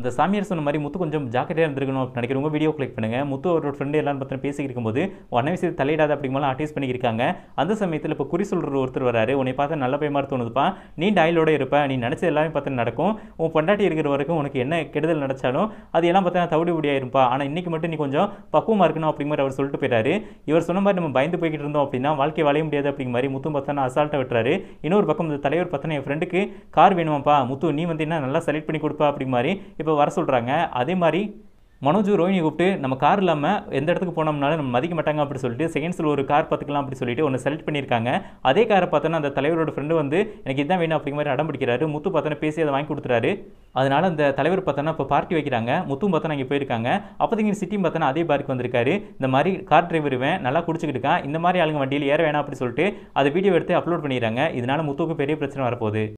அந்த சாமியார் சொன்ன மாதிரி முத்து கொஞ்சம் ஜாக்கிரதையாக இருந்திருக்கணும் அப்படின்னு நினைக்கிறவங்க வீடியோ கிளிக் பண்ணுங்கள் முத்து அவரோட ஃப்ரெண்டு எல்லாரும் பற்றி பேசிக்கிட்டு இருக்கும்போது உன்ன விஷயத்தை தலையிடாத அப்படிங்கலாம் அட்டேஸ் பண்ணியிருக்காங்க அந்த சமயத்தில் இப்போ குறி சொல்கிற ஒருத்தர் வராரு உன்னை பார்த்து நல்ல பயமாக தோணுதுப்பா நீ டயலோட இருப்ப நீ நினச்ச எல்லாமே பார்த்து நடக்கும் உன் பொண்டாட்டி இருக்கிற வரைக்கும் உனக்கு என்ன கெடுதல் நடச்சாலும் அது எல்லாம் பார்த்தா நான் தவிடு முடியா இருப்பா ஆனால் இன்றைக்கி மட்டும் நீ கொஞ்சம் பக்குவமாக இருக்கணும் அப்படிங்கிற மாதிரி அவர் சொல்லிட்டு போயிட்டாரு இவர் சொன்ன மாதிரி நம்ம பயந்து போய்கிட்டு இருந்தோம் அப்படின்னா வாழ்க்கை வளைய முடியாது அப்படிங்கிற மாதிரி முத்து பார்த்தா அசால்ட்டாக விட்டுறாரு இன்னொரு பக்கம் இந்த தலைவர் பார்த்தா என் ஃப்ரெண்டுக்கு கார் வேணுமாப்பா முத்து நீ வந்து என்ன நல்லா செலக்ட் பண்ணி கொடுப்பா அப்படிங்க மாதிரி இப்போ இப்போ வர சொல்கிறாங்க அதே மாதிரி மனோஜ் ரோஹினி கூப்பிட்டு நம்ம கார் இல்லாமல் எந்த இடத்துக்கு போனோம்னாலும் நம்ம மதிக்க மாட்டாங்க அப்படி சொல்லிட்டு செகண்ட்ஸில் ஒரு கார் பார்த்துக்கலாம் அப்படி சொல்லிட்டு ஒன்று செலக்ட் பண்ணியிருக்காங்க அதே காரை பார்த்தோன்னா அந்த தலைவரோட ஃப்ரெண்டு வந்து எனக்கு இதான் வேணும் அப்படிங்கிற மாதிரி அடம் பிடிக்கிறாரு முத்து பார்த்தோன்னா பேசி அதை வாங்கி கொடுத்துறாரு அதனால் அந்த தலைவர் பார்த்தோன்னா இப்போ பார்ட்டி வைக்கிறாங்க முத்தும் பார்த்தோன்னா இங்கே போயிருக்காங்க அப்போதைக்கு சிட்டியும் பார்த்தோன்னா அதே பார்க்கு வந்திருக்காரு இந்த மாதிரி கார் டிரைவர் நல்லா குடிச்சிக்கிட்டு இருக்கான் இந்த மாதிரி ஆளுங்க வண்டியில் ஏற வேணாம் அப்படி சொல்லிட்டு அதை வீடியோ எடுத்து அப்லோட் பண்ணிடுறாங்க இதனால் முத்துவுக்கு பெரிய பிரச்சனை வரப்போகுது